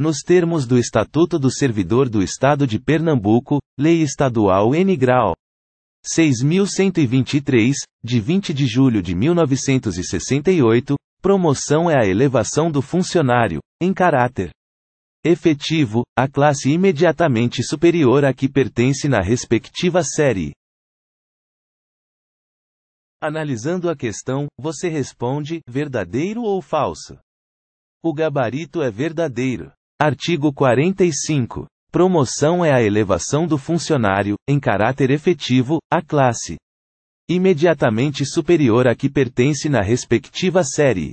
nos termos do Estatuto do Servidor do Estado de Pernambuco, Lei Estadual N. Grau. 6.123, de 20 de julho de 1968, promoção é a elevação do funcionário, em caráter efetivo, à classe imediatamente superior à que pertence na respectiva série. Analisando a questão, você responde: verdadeiro ou falso? O gabarito é verdadeiro. Artigo 45. Promoção é a elevação do funcionário, em caráter efetivo, à classe imediatamente superior à que pertence na respectiva série.